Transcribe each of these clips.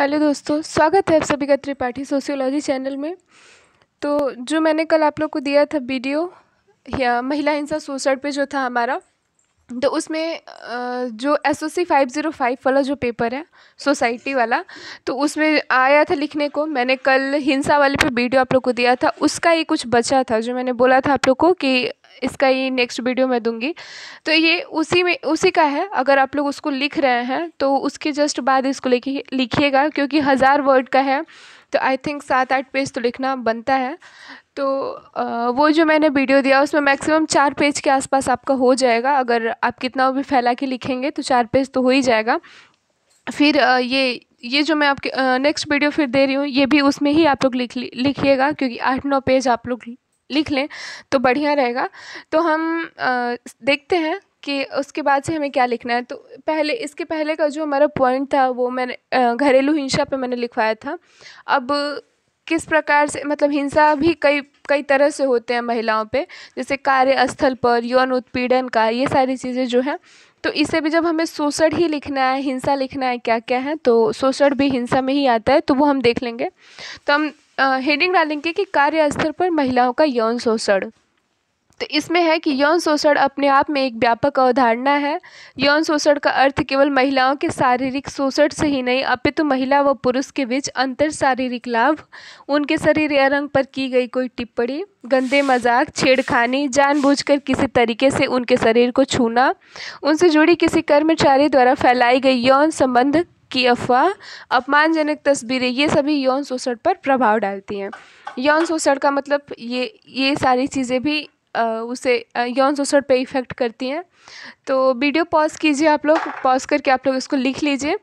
hello दोस्तों स्वागत है आप सभी का त्रिपाठी सोशियोलॉजी चैनल में तो जो मैंने कल आप लोग को दिया था वीडियो या महिला हिंसा सुसाइड पे जो था हमारा तो उसमें जो S O C five zero five वाला जो पेपर है सोसाइटी वाला तो उसमें आया था लिखने को मैंने कल हिंसा वाले पे वीडियो आप लोग को दिया था उसका ही कुछ बचा था जो मैंने बोला था आप लोग को कि इसका ही नेक्स्ट वीडियो मैं दूंगी तो ये उसी में उसी का है अगर आप लोग उसको लिख रहे हैं तो उसके जस्ट बाद इसको लिखिए लिखिएगा क्योंकि हज़ार वर्ड का है तो आई थिंक सात आठ पेज तो लिखना बनता है तो वो जो मैंने वीडियो दिया उसमें मैक्सिमम चार पेज के आसपास आपका हो जाएगा अगर आप कितना भी फैला के लिखेंगे तो चार पेज तो हो ही जाएगा फिर ये ये जो मैं आपके नेक्स्ट वीडियो फिर दे रही हूँ ये भी उसमें ही आप लोग लिख लिखिएगा क्योंकि आठ नौ पेज आप लोग लिख लें तो बढ़िया रहेगा तो हम आ, देखते हैं कि उसके बाद से हमें क्या लिखना है तो पहले इसके पहले का जो हमारा पॉइंट था वो मैंने घरेलू हिंसा पे मैंने लिखवाया था अब किस प्रकार से मतलब हिंसा भी कई कई तरह से होते हैं महिलाओं पे जैसे कार्यस्थल पर यौन उत्पीड़न का ये सारी चीज़ें जो हैं तो इसे भी जब हमें शोषण ही लिखना है हिंसा लिखना है क्या क्या है तो शोषण भी हिंसा में ही आता है तो वो हम देख लेंगे तो हम हेडिंग डालेंगे कि कार्यस्थल पर महिलाओं का यौन शोषण तो इसमें है कि यौन शोषण अपने आप में एक व्यापक अवधारणा है यौन शोषण का अर्थ केवल महिलाओं के शारीरिक शोषण से ही नहीं अपितु तो महिला व पुरुष के बीच अंतर शारीरिक लाभ उनके शरीर या रंग पर की गई कोई टिप्पणी गंदे मजाक छेड़खानी जानबूझकर किसी तरीके से उनके शरीर को छूना उनसे जुड़ी किसी कर्मचारी द्वारा फैलाई गई यौन संबंध की अफवाह अपमानजनक तस्वीरें ये सभी यौन शोषण पर प्रभाव डालती हैं यौन शोषण का मतलब ये ये सारी चीज़ें भी उसे यौन शोषण पे इफ़ेक्ट करती हैं तो वीडियो पॉज कीजिए आप लोग पॉज करके आप लोग इसको लिख लीजिए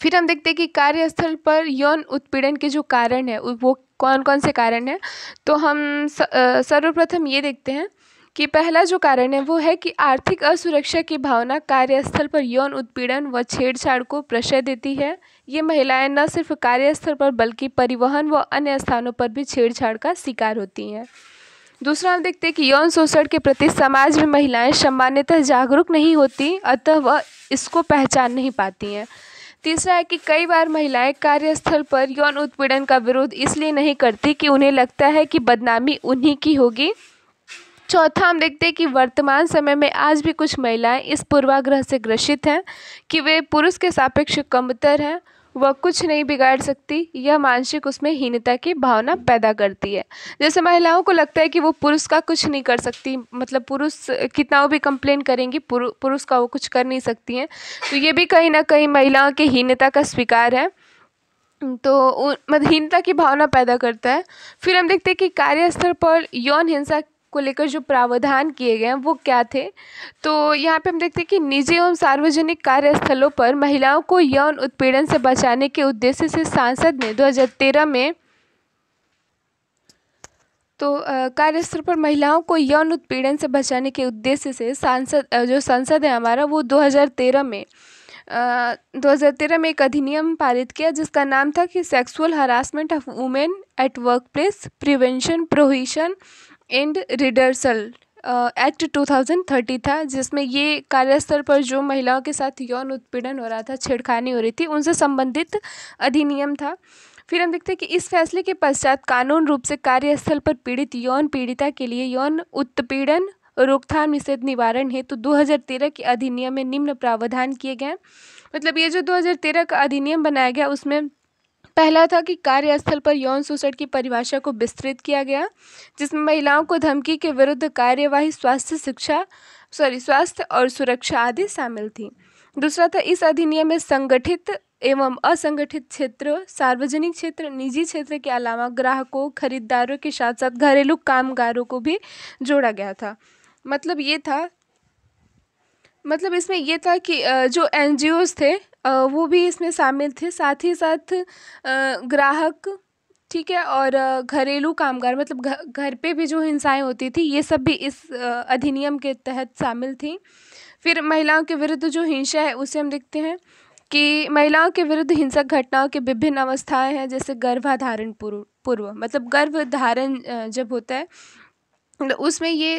फिर हम देखते हैं कि कार्यस्थल पर यौन उत्पीड़न के जो कारण है वो कौन कौन से कारण हैं तो हम सर्वप्रथम ये देखते हैं कि पहला जो कारण है वो है कि आर्थिक असुरक्षा की भावना कार्यस्थल पर यौन उत्पीड़न व छेड़छाड़ को प्रशय देती है ये महिलाएं न सिर्फ कार्यस्थल पर बल्कि परिवहन व अन्य स्थानों पर भी छेड़छाड़ का शिकार होती हैं दूसरा हम देखते हैं कि यौन शोषण के प्रति समाज में महिलाएं सामान्यतः जागरूक नहीं होती अतः वह इसको पहचान नहीं पाती हैं तीसरा है कि कई बार महिलाएं कार्यस्थल पर यौन उत्पीड़न का विरोध इसलिए नहीं करती कि उन्हें लगता है कि बदनामी उन्हीं की होगी चौथा हम देखते हैं कि वर्तमान समय में आज भी कुछ महिलाएं इस पूर्वाग्रह से ग्रसित हैं कि वे पुरुष के सापेक्ष कमतर हैं वह कुछ नहीं बिगाड़ सकती यह मानसिक उसमें हीनता की भावना पैदा करती है जैसे महिलाओं को लगता है कि वो पुरुष का कुछ नहीं कर सकती मतलब पुरुष कितना भी कंप्लेन करेंगी पुरुष का वो कुछ कर नहीं सकती हैं तो ये भी कहीं ना कहीं महिलाओं की हीनता का स्वीकार है तो मतलब हीनता की भावना पैदा करता है फिर हम देखते हैं कि कार्यस्थल पर यौन हिंसा को लेकर जो प्रावधान किए गए हैं वो क्या थे तो यहाँ पे हम देखते हैं कि निजी एवं सार्वजनिक कार्यस्थलों पर महिलाओं को यौन उत्पीड़न से बचाने के उद्देश्य से सांसद ने 2013 में तो कार्यस्थल पर महिलाओं को यौन उत्पीड़न से बचाने के उद्देश्य से सांसद जो संसद है हमारा वो दो में दो 2013 में एक अधिनियम पारित किया जिसका नाम था कि sexual harassment of women at work place prevention prohibition and redressal act 2030 था जिसमें ये कार्यस्थल पर जो महिलाओं के साथ यौन उत्पीड़न हो रहा था छेड़खानी हो रही थी उनसे संबंधित अधिनियम था फिर हम देखते हैं कि इस फैसले के पश्चात कानून रूप से कार्यस्थल पर पीड़ित यौन पीड़िता के लिए यौन उत्पीड़न रोकथाम निषेध निवारण हेतु तो 2013 के अधिनियम में निम्न प्रावधान किए गए मतलब ये जो 2013 का अधिनियम बनाया गया उसमें पहला था कि कार्यस्थल पर यौन शोषण की परिभाषा को विस्तृत किया गया जिसमें महिलाओं को धमकी के विरुद्ध कार्यवाही स्वास्थ्य शिक्षा सॉरी स्वास्थ्य और सुरक्षा आदि शामिल थी दूसरा था इस अधिनियम में संगठित एवं असंगठित क्षेत्र सार्वजनिक क्षेत्र निजी क्षेत्र के अलावा ग्राहकों खरीदारों के साथ साथ घरेलू कामगारों को भी जोड़ा गया था मतलब ये था मतलब इसमें यह था कि जो एन थे वो भी इसमें शामिल थे साथ ही साथ ग्राहक ठीक है और घरेलू कामगार मतलब घर पे भी जो हिंसाएं होती थी ये सब भी इस अधिनियम के तहत शामिल थी फिर महिलाओं के विरुद्ध जो हिंसा है उसे हम देखते हैं कि महिलाओं के विरुद्ध हिंसक घटनाओं के विभिन्न अवस्थाएं हैं जैसे गर्भाधारण पूर्व पूर्व मतलब धारण जब होता है तो उसमें ये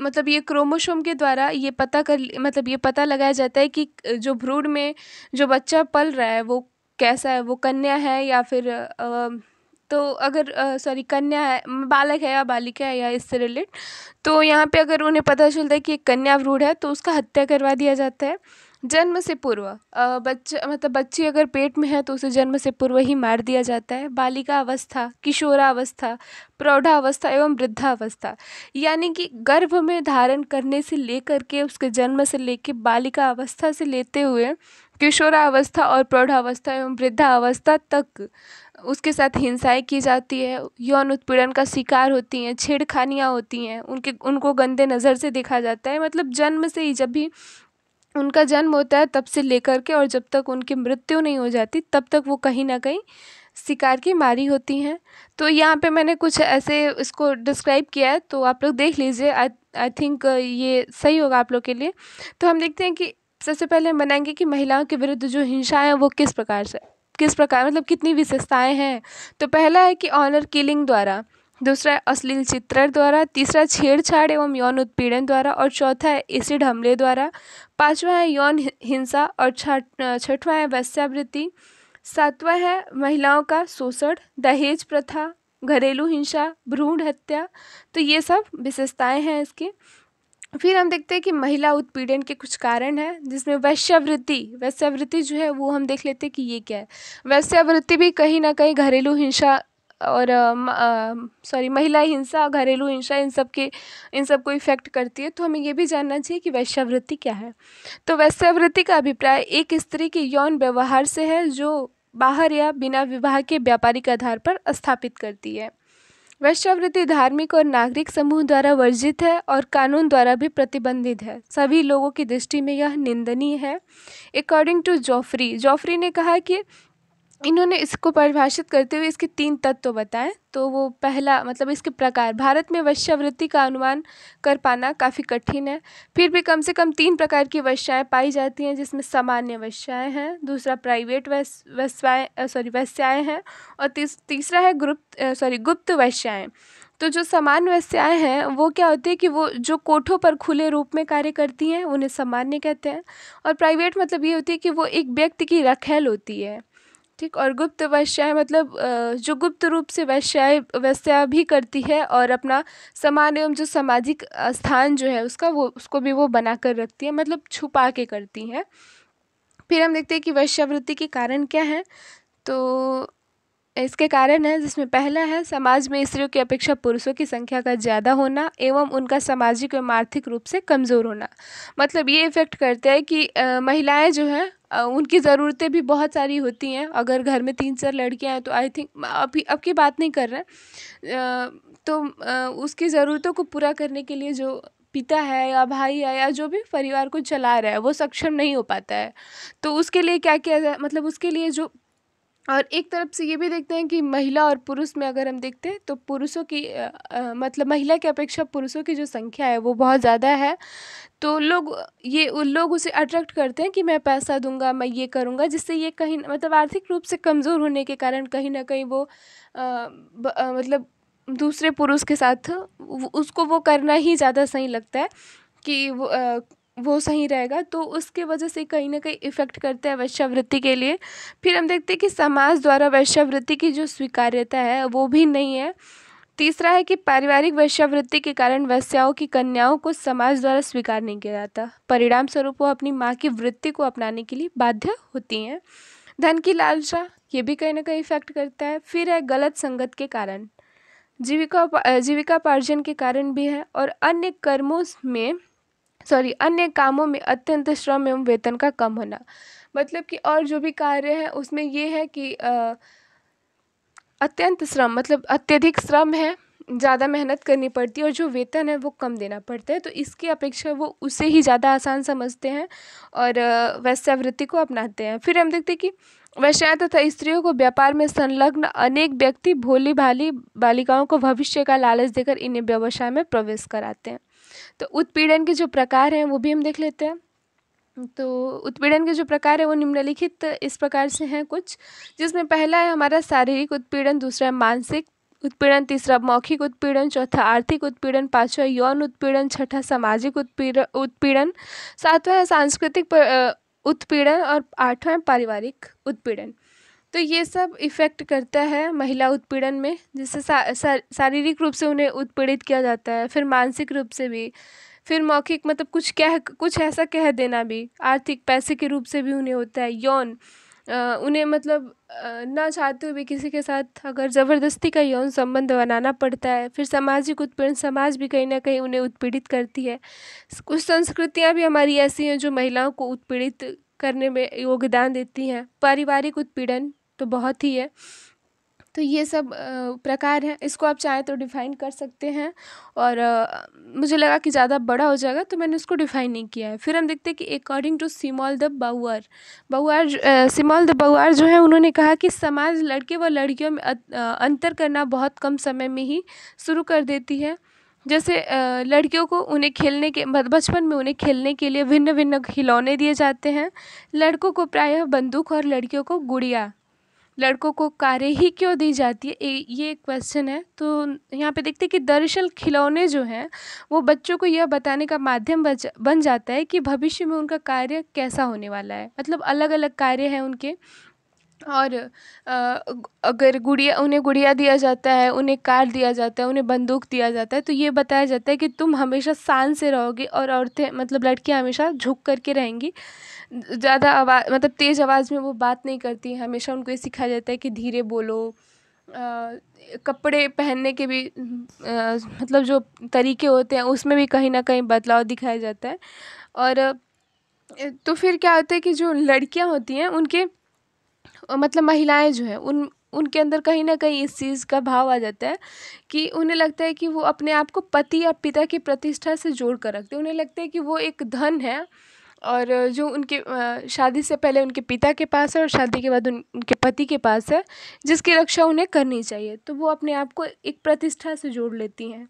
मतलब ये क्रोमोसोम के द्वारा ये पता कर मतलब ये पता लगाया जाता है कि जो भ्रूण में जो बच्चा पल रहा है वो कैसा है वो कन्या है या फिर आ, तो अगर सॉरी कन्या है बालक है या बालिका है या इससे रिलेट तो यहाँ पे अगर उन्हें पता चलता है कि एक कन्या भ्रूण है तो उसका हत्या करवा दिया जाता है जन्म से पूर्व बच्चा मतलब बच्चे अगर पेट में है तो उसे जन्म से पूर्व ही मार दिया जाता है बालिका अवस्था किशोरावस्था प्रौढ़ावस्था एवं वृद्धावस्था यानी कि गर्भ में धारण करने से लेकर के उसके जन्म से लेकर बालिका अवस्था से लेते हुए किशोरावस्था और प्रौढ़ावस्था एवं वृद्धावस्था तक उसके साथ हिंसाएं की जाती है यौन उत्पीड़न का शिकार होती हैं छेड़खानियाँ होती हैं उनके उनको गंदे नज़र से देखा जाता है मतलब जन्म से ही जब भी उनका जन्म होता है तब से लेकर के और जब तक उनकी मृत्यु नहीं हो जाती तब तक वो कहीं ना कहीं शिकार की मारी होती हैं तो यहाँ पे मैंने कुछ ऐसे इसको डिस्क्राइब किया है तो आप लोग देख लीजिए आई थिंक ये सही होगा आप लोग के लिए तो हम देखते हैं कि सबसे पहले हम बनाएंगे कि महिलाओं के विरुद्ध जो हिंसा है वो किस प्रकार से किस प्रकार मतलब कितनी विशेषताएं हैं तो पहला है कि ऑनर किलिंग द्वारा दूसरा है अश्लील चित्रण द्वारा तीसरा छेड़छाड़ एवं यौन उत्पीड़न द्वारा और चौथा है एसिड हमले द्वारा पांचवा है यौन हिंसा और छठवां है वैश्यावृत्ति सातवां है महिलाओं का शोषण दहेज प्रथा घरेलू हिंसा भ्रूण हत्या तो ये सब विशेषताएं हैं इसकी फिर हम देखते हैं कि महिला उत्पीड़न के कुछ कारण हैं जिसमें वैश्यावृत्ति वैश्यावृत्ति जो है वो हम देख लेते हैं कि ये क्या है वैश्यावृत्ति भी कहीं ना कहीं घरेलू हिंसा और सॉरी महिला हिंसा घरेलू हिंसा इन सब के इन सब को इफ़ेक्ट करती है तो हमें ये भी जानना चाहिए कि वैश्यावृत्ति क्या है तो वैश्यावृत्ति का अभिप्राय एक स्त्री के यौन व्यवहार से है जो बाहर या बिना विवाह के व्यापारिक आधार पर स्थापित करती है वैश्यावृत्ति धार्मिक और नागरिक समूह द्वारा वर्जित है और कानून द्वारा भी प्रतिबंधित है सभी लोगों की दृष्टि में यह निंदनीय है अकॉर्डिंग टू जॉफरी जॉफरी ने कहा कि इन्होंने इसको परिभाषित करते हुए इसके तीन तत्व बताएँ तो वो पहला मतलब इसके प्रकार भारत में वश्यावृत्ति का अनुमान कर पाना काफ़ी कठिन है फिर भी कम से कम तीन प्रकार की वश्याएँ पाई जाती हैं जिसमें सामान्य वश्याएँ हैं दूसरा प्राइवेट वैस वैश्वाएँ सॉरी वैश्याएँ हैं और तीस, तीसरा है गुप्त सॉरी गुप्त वैश्याएँ तो जो सामान्य व्यवसाय हैं वो क्या होती है कि वो जो कोठों पर खुले रूप में कार्य करती हैं उन्हें सामान्य कहते हैं और प्राइवेट मतलब ये होती है कि वो एक व्यक्ति की रखेल होती है ठीक और गुप्त वैश्याएँ मतलब जो गुप्त रूप से वैश्याय वैश्या भी करती है और अपना समान एवं जो सामाजिक स्थान जो है उसका वो उसको भी वो बना कर रखती है मतलब छुपा के करती हैं फिर हम देखते हैं कि वैश्यावृत्ति के कारण क्या है तो इसके कारण है जिसमें पहला है समाज में स्त्रियों की अपेक्षा पुरुषों की संख्या का ज़्यादा होना एवं उनका सामाजिक एवं आर्थिक रूप से कमज़ोर होना मतलब ये इफेक्ट करते हैं कि महिलाएं जो हैं उनकी ज़रूरतें भी बहुत सारी होती हैं अगर घर में तीन चार लड़कियाँ हैं तो आई थिंक अभी अब की बात नहीं कर रहे तो उसकी ज़रूरतों को पूरा करने के लिए जो पिता है या भाई है या जो भी परिवार को चला रहा है वो सक्षम नहीं हो पाता है तो उसके लिए क्या किया जाए मतलब उसके लिए जो और एक तरफ से ये भी देखते हैं कि महिला और पुरुष में अगर हम देखते हैं तो पुरुषों की आ, आ, मतलब महिला की अपेक्षा पुरुषों की जो संख्या है वो बहुत ज़्यादा है तो लोग ये लोग उसे अट्रैक्ट करते हैं कि मैं पैसा दूंगा मैं ये करूंगा जिससे ये कहीं मतलब आर्थिक रूप से कमज़ोर होने के कारण कहीं ना कहीं वो आ, ब, आ, मतलब दूसरे पुरुष के साथ उसको वो करना ही ज़्यादा सही लगता है कि वो वो सही रहेगा तो उसके वजह से कहीं ना कहीं इफ़ेक्ट करता है वैश्यावृत्ति के लिए फिर हम देखते हैं कि समाज द्वारा वैश्यावृत्ति की जो स्वीकार्यता है वो भी नहीं है तीसरा है कि पारिवारिक वैश्यावृत्ति के कारण वैश्याओं की कन्याओं को समाज द्वारा स्वीकार नहीं किया जाता परिणाम स्वरूप वो अपनी माँ की वृत्ति को अपनाने के लिए बाध्य होती हैं धन की लालसा ये भी कहीं ना कहीं इफेक्ट करता है फिर है गलत संगत के कारण जीविका जीविकापार्जन के कारण भी है और अन्य कर्मों में सॉरी अन्य कामों में अत्यंत श्रम एवं वेतन का कम होना मतलब कि और जो भी कार्य है उसमें ये है कि अत्यंत श्रम मतलब अत्यधिक श्रम है ज़्यादा मेहनत करनी पड़ती है और जो वेतन है वो कम देना पड़ता है तो इसकी अपेक्षा वो उसे ही ज़्यादा आसान समझते हैं और वैश्यावृत्ति को अपनाते हैं फिर हम देखते हैं कि वैश्या तथा स्त्रियों को व्यापार में संलग्न अनेक व्यक्ति भोली भाली बालिकाओं को भविष्य का लालच देकर इन्हें व्यवसाय में प्रवेश कराते हैं तो उत्पीड़न के जो प्रकार हैं वो भी हम देख लेते हैं तो उत्पीड़न के जो प्रकार है वो निम्नलिखित इस प्रकार से हैं कुछ जिसमें पहला है हमारा शारीरिक उत्पीड़न दूसरा है मानसिक उत्पीड़न तीसरा मौखिक उत्पीड़न चौथा आर्थिक उत्पीड़न पांचवा यौन उत्पीड़न छठा सामाजिक उत्पीड़न उत्पीड़न सातवां है सांस्कृतिक उत्पीड़न और आठवां है पारिवारिक उत्पीड़न तो ये सब इफ़ेक्ट करता है महिला उत्पीड़न में जिससे शारीरिक रूप से उन्हें उत्पीड़ित किया जाता है फिर मानसिक रूप से भी फिर मौखिक मतलब कुछ कह कुछ ऐसा कह देना भी आर्थिक पैसे के रूप से भी उन्हें होता है यौन उन्हें मतलब ना चाहते हुए किसी के साथ अगर ज़बरदस्ती का यौन संबंध बनाना पड़ता है फिर सामाजिक उत्पीड़न समाज भी कहीं ना कहीं उन्हें उत्पीड़ित करती है कुछ संस्कृतियाँ भी हमारी ऐसी हैं जो महिलाओं को उत्पीड़ित करने में योगदान देती हैं पारिवारिक उत्पीड़न तो बहुत ही है तो ये सब प्रकार हैं इसको आप चाहें तो डिफ़ाइन कर सकते हैं और मुझे लगा कि ज़्यादा बड़ा हो जाएगा तो मैंने उसको डिफ़ाइन नहीं किया है फिर हम देखते हैं कि according to Simone de Beauvoir Beauvoir Simone de Beauvoir जो है उन्होंने कहा कि समाज लड़के व लड़कियों में अंतर करना बहुत कम समय में ही शुरू कर देती है जैसे लड़कियों को उन्हें खेलने के बचपन में उन्हें खेलने के लिए भिन्न भिन्न खिलौने दिए जाते हैं लड़कों को प्रायः बंदूक और लड़कियों को गुड़िया लड़कों को कारें ही क्यों दी जाती है ये एक क्वेश्चन है तो यहाँ पे देखते हैं कि दरअसल खिलौने जो हैं वो बच्चों को यह बताने का माध्यम बन जाता है कि भविष्य में उनका कार्य कैसा होने वाला है मतलब अलग अलग कार्य हैं उनके और अगर गुड़िया उन्हें गुड़िया दिया जाता है उन्हें कार दिया जाता है उन्हें बंदूक दिया जाता है तो ये बताया जाता है कि तुम हमेशा शान से रहोगे और औरतें मतलब लड़कियां हमेशा झुक करके रहेंगी ज़्यादा आवाज़ मतलब तेज़ आवाज़ में वो बात नहीं करती हमेशा उनको ये सिखाया जाता है कि धीरे बोलो आ, कपड़े पहनने के भी आ, मतलब जो तरीके होते हैं उसमें भी कहीं ना कहीं बदलाव दिखाया जाता है और तो फिर क्या होता है कि जो लड़कियां होती हैं उनके मतलब महिलाएँ जो हैं उन उनके अंदर कहीं ना कहीं इस चीज़ का भाव आ जाता है कि उन्हें लगता है कि वो अपने आप को पति या पिता की प्रतिष्ठा से जोड़ कर रखते हैं उन्हें लगता है कि वो एक धन है और जो उनके शादी से पहले उनके पिता के पास है और शादी के बाद उन उनके पति के पास है जिसकी रक्षा उन्हें करनी चाहिए तो वो अपने आप को एक प्रतिष्ठा से जोड़ लेती हैं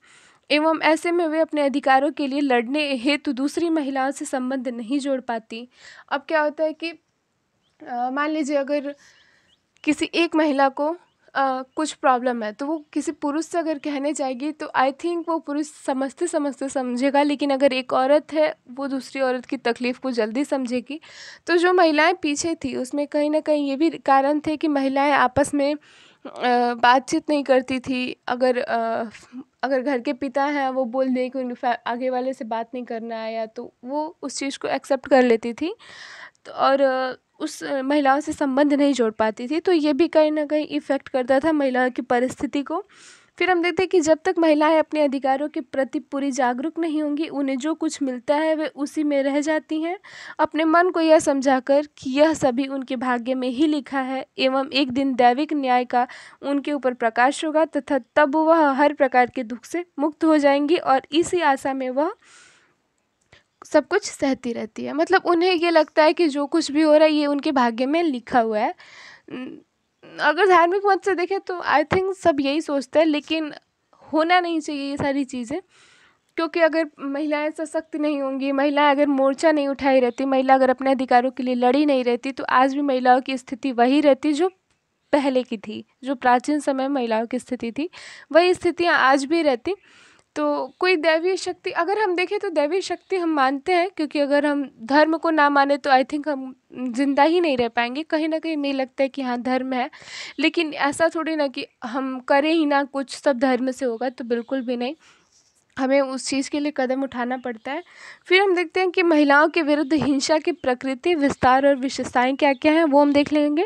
एवं ऐसे में वे अपने अधिकारों के लिए लड़ने हेतु दूसरी महिलाओं से संबंध नहीं जोड़ पाती अब क्या होता है कि मान लीजिए अगर किसी एक महिला को Uh, कुछ प्रॉब्लम है तो वो किसी पुरुष से अगर कहने जाएगी तो आई थिंक वो पुरुष समझते समझते समझेगा लेकिन अगर एक औरत है वो दूसरी औरत की तकलीफ़ को जल्दी समझेगी तो जो महिलाएं पीछे थी उसमें कहीं ना कहीं ये भी कारण थे कि महिलाएं आपस में बातचीत नहीं करती थी अगर अगर घर के पिता हैं वो बोल दें कि उनके आगे वाले से बात नहीं करना है या तो वो उस चीज़ को एक्सेप्ट कर लेती थी तो और उस महिलाओं से संबंध नहीं जोड़ पाती थी तो ये भी कहीं ना कहीं इफ़ेक्ट करता था महिलाओं की परिस्थिति को फिर हम देखते हैं कि जब तक महिलाएं अपने अधिकारों के प्रति पूरी जागरूक नहीं होंगी उन्हें जो कुछ मिलता है वे उसी में रह जाती हैं अपने मन को यह समझाकर कि यह सभी उनके भाग्य में ही लिखा है एवं एक दिन दैविक न्याय का उनके ऊपर प्रकाश होगा तथा तब वह हर प्रकार के दुख से मुक्त हो जाएंगी और इसी आशा में वह सब कुछ सहती रहती है मतलब उन्हें ये लगता है कि जो कुछ भी हो रहा है ये उनके भाग्य में लिखा हुआ है अगर धार्मिक मत से देखें तो आई थिंक सब यही सोचते हैं लेकिन होना नहीं चाहिए ये सारी चीज़ें क्योंकि अगर महिलाएं सशक्त नहीं होंगी महिलाएं अगर मोर्चा नहीं उठाई रहती महिला अगर अपने अधिकारों के लिए लड़ी नहीं रहती तो आज भी महिलाओं की स्थिति वही रहती जो पहले की थी जो प्राचीन समय महिलाओं की स्थिति थी वही स्थितियाँ आज भी रहती तो कोई दैवीय शक्ति अगर हम देखें तो दैवीय शक्ति हम मानते हैं क्योंकि अगर हम धर्म को ना माने तो आई थिंक हम जिंदा ही नहीं रह पाएंगे कहीं ना कहीं मुझे लगता है कि हाँ धर्म है लेकिन ऐसा थोड़ी ना कि हम करें ही ना कुछ सब धर्म से होगा तो बिल्कुल भी नहीं हमें उस चीज़ के लिए कदम उठाना पड़ता है फिर हम देखते हैं कि महिलाओं के विरुद्ध हिंसा की प्रकृति विस्तार और विशेषताएँ क्या क्या हैं वो हम देख लेंगे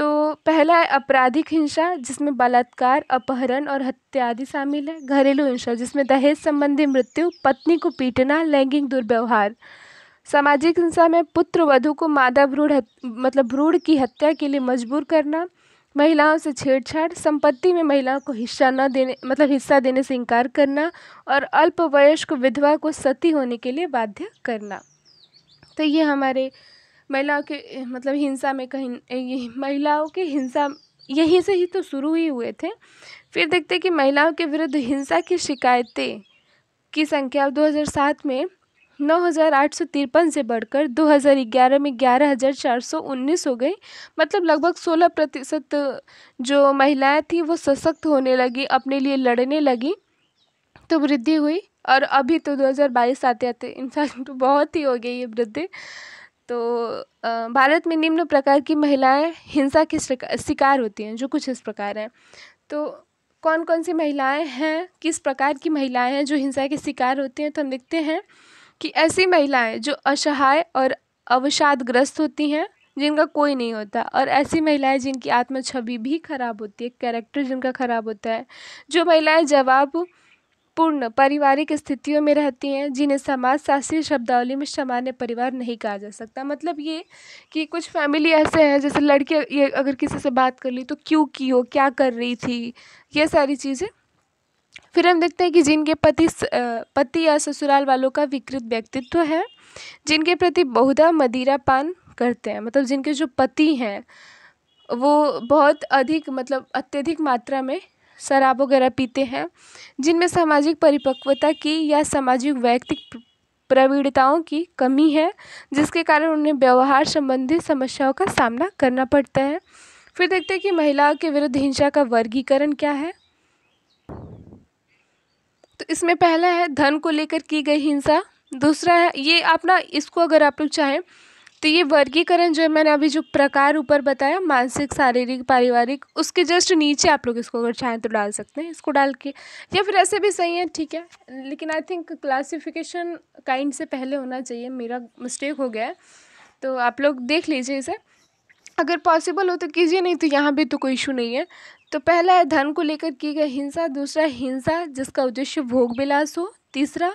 तो पहला है आपराधिक हिंसा जिसमें बलात्कार अपहरण और हत्या आदि शामिल है घरेलू हिंसा जिसमें दहेज संबंधी मृत्यु पत्नी को पीटना लैंगिक दुर्व्यवहार सामाजिक हिंसा में पुत्र वधु को मादा भ्रूण मतलब भ्रूण की हत्या के लिए मजबूर करना महिलाओं से छेड़छाड़ संपत्ति में महिलाओं को हिस्सा न देने मतलब हिस्सा देने से इनकार करना और अल्पवयस्क विधवा को सती होने के लिए बाध्य करना तो ये हमारे महिलाओं के मतलब हिंसा में कहीं महिलाओं के हिंसा यहीं से ही तो शुरू ही हुए थे फिर देखते कि महिलाओं के विरुद्ध हिंसा की शिकायतें की संख्या 2007 में नौ हज़ार आठ सौ तिरपन से बढ़कर 2011 में ग्यारह हज़ार चार सौ उन्नीस हो गई मतलब लगभग सोलह प्रतिशत जो महिलाएं थीं वो सशक्त होने लगी अपने लिए लड़ने लगी तो वृद्धि हुई और अभी तो 2022 आते आते इनफैक्ट तो बहुत ही हो गई ये वृद्धि तो भारत में निम्न प्रकार की महिलाएं हिंसा के शिकार होती हैं जो कुछ इस प्रकार हैं तो कौन कौन सी महिलाएं हैं किस प्रकार की महिलाएं हैं जो हिंसा के शिकार होती हैं तो हम देखते हैं कि ऐसी महिलाएं जो असहाय और अवसादग्रस्त होती हैं जिनका कोई नहीं होता और ऐसी महिलाएं जिनकी आत्म छवि भी खराब होती है कैरेक्टर जिनका खराब होता है जो महिलाएं जवाब पूर्ण पारिवारिक स्थितियों में रहती हैं जिन्हें शास्त्रीय शब्दावली में सामान्य परिवार नहीं कहा जा सकता मतलब ये कि कुछ फैमिली ऐसे हैं जैसे लड़के ये अगर किसी से बात कर ली तो क्यों की हो क्या कर रही थी ये सारी चीज़ें फिर हम देखते हैं कि जिनके पति पति या ससुराल वालों का विकृत व्यक्तित्व है जिनके प्रति बहुधा मदिरा पान करते हैं मतलब जिनके जो पति हैं वो बहुत अधिक मतलब अत्यधिक मात्रा में शराब वगैरह पीते हैं जिनमें सामाजिक परिपक्वता की या सामाजिक वैयक्तिक प्रवीणताओं की कमी है जिसके कारण उन्हें व्यवहार संबंधी समस्याओं का सामना करना पड़ता है फिर देखते हैं कि महिलाओं के विरुद्ध हिंसा का वर्गीकरण क्या है तो इसमें पहला है धन को लेकर की गई हिंसा दूसरा है ये आप ना इसको अगर आप लोग चाहें तो ये वर्गीकरण जो है मैंने अभी जो प्रकार ऊपर बताया मानसिक शारीरिक पारिवारिक उसके जस्ट नीचे आप लोग इसको अगर चाहें तो डाल सकते हैं इसको डाल के या फिर ऐसे भी सही है ठीक है लेकिन आई थिंक क्लासिफिकेशन काइंड से पहले होना चाहिए मेरा मिस्टेक हो गया है तो आप लोग देख लीजिए इसे अगर पॉसिबल हो तो कीजिए नहीं तो यहाँ भी तो कोई इशू नहीं है तो पहला है धन को लेकर की गई हिंसा दूसरा हिंसा जिसका उद्देश्य भोग विलास हो तीसरा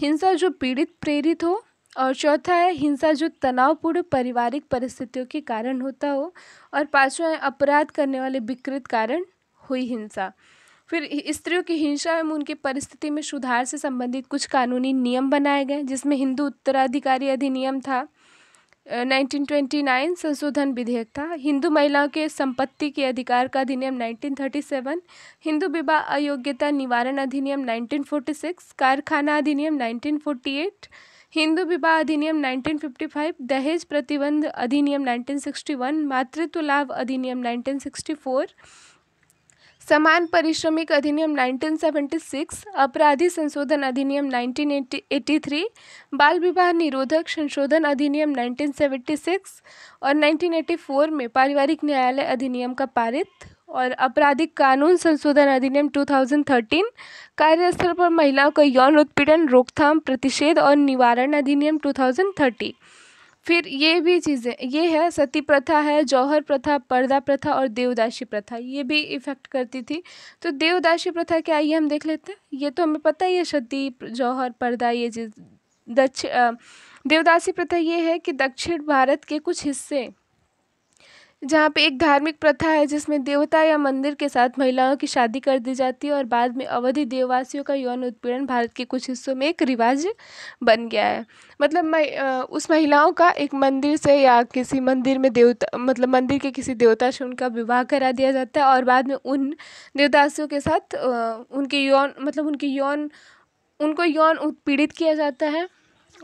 हिंसा जो पीड़ित प्रेरित हो और चौथा है हिंसा जो तनावपूर्ण पारिवारिक परिस्थितियों के कारण होता हो और पाँचवा है अपराध करने वाले विकृत कारण हुई हिंसा फिर स्त्रियों की हिंसा एवं उनकी परिस्थिति में सुधार से संबंधित कुछ कानूनी नियम बनाए गए जिसमें हिंदू उत्तराधिकारी अधिनियम था 1929 संशोधन विधेयक था हिंदू महिलाओं के संपत्ति के अधिकार का अधिनियम 1937 हिंदू विवाह अयोग्यता निवारण अधिनियम 1946 कारखाना अधिनियम 1948 हिंदू विवाह अधिनियम 1955, दहेज प्रतिबंध अधिनियम 1961, मातृत्व लाभ अधिनियम 1964, समान परिश्रमिक अधिनियम 1976, अपराधी संशोधन अधिनियम 1983, बाल विवाह निरोधक संशोधन अधिनियम 1976 और 1984 में पारिवारिक न्यायालय अधिनियम का पारित और आपराधिक कानून संशोधन अधिनियम 2013 कार्यस्थल पर महिलाओं का यौन उत्पीड़न रोकथाम प्रतिषेध और निवारण अधिनियम 2030 फिर ये भी चीज़ें ये है सती प्रथा है जौहर प्रथा पर्दा प्रथा और देवदासी प्रथा ये भी इफ़ेक्ट करती थी तो देवदासी प्रथा क्या आइए हम देख लेते हैं ये तो हमें पता ही है सती जौहर पर्दा ये चीज़ दक्ष देवदासी प्रथा ये है कि दक्षिण भारत के कुछ हिस्से जहाँ पे एक धार्मिक प्रथा है जिसमें देवता या मंदिर के साथ महिलाओं की शादी कर दी जाती है और बाद में अवधि देववासियों का यौन उत्पीड़न भारत के कुछ हिस्सों में एक रिवाज बन गया है मतलब मह, उस महिलाओं का एक मंदिर से या किसी मंदिर में देवता मतलब मंदिर के किसी देवता से उनका विवाह करा दिया जाता है और बाद में उन देवदासियों के साथ उनके यौन मतलब उनके यौन उनको यौन उत्पीड़ित किया जाता है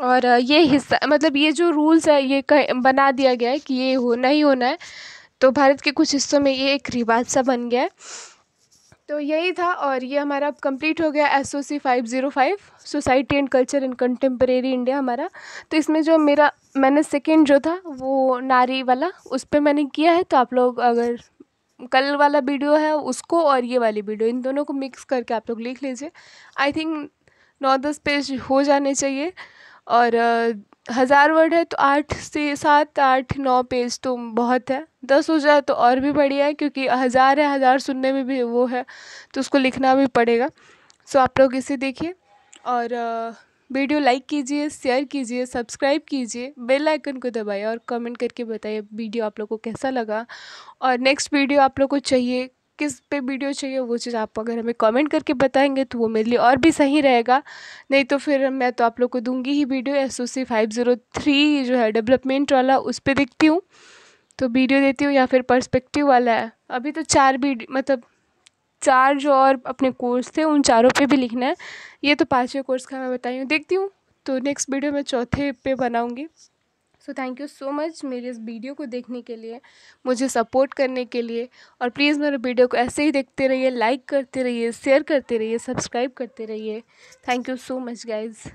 और ये हिस्सा मतलब ये जो रूल्स है ये बना दिया गया है कि ये होना ही होना है तो भारत के कुछ हिस्सों में ये एक रिवाज सा बन गया है तो यही था और ये हमारा अब कंप्लीट हो गया S O C five zero five society and culture in contemporary India हमारा तो इसमें जो मेरा मैंने सेकेंड जो था वो नारी वाला उस पर मैंने किया है तो आप लोग अगर कल वाला वीडियो है उसको और ये वाली वीडियो इन दोनों को मिक्स करके आप लोग लिख लीजिए आई थिंक नौ दस पेज हो जाने चाहिए और हज़ार वर्ड है तो आठ से सात आठ नौ पेज तो बहुत है दस हो जाए तो और भी बढ़िया है क्योंकि हज़ार है हज़ार सुनने में भी वो है तो उसको लिखना भी पड़ेगा सो आप लोग इसे देखिए और वीडियो लाइक कीजिए शेयर कीजिए सब्सक्राइब कीजिए बेल आइकन को दबाइए और कमेंट करके बताइए वीडियो आप लोग को कैसा लगा और नेक्स्ट वीडियो आप लोग को चाहिए किस पे वीडियो चाहिए वो चीज़ आप अगर हमें कमेंट करके बताएंगे तो वो मेरे लिए और भी सही रहेगा नहीं तो फिर मैं तो आप लोग को दूंगी ही video S O C five zero three जो है डेवलपमेंट वाला उस पर देखती हूँ तो वीडियो देती हूँ या फिर पर्सपेक्टिव वाला है अभी तो चार वीडियो मतलब चार जो और अपने कोर्स थे उन चारों पे भी लिखना है ये तो पाँचवें कोर्स का मैं बताई हूँ देखती हूँ तो नेक्स्ट वीडियो मैं चौथे पे बनाऊँगी so thank you so much मेरे इस वीडियो को देखने के लिए मुझे सपोर्ट करने के लिए और प्लीज़ मेरे वीडियो को ऐसे ही देखते रहिए लाइक करते रहिए शेयर करते रहिए सब्सक्राइब करते रहिए thank you so much guys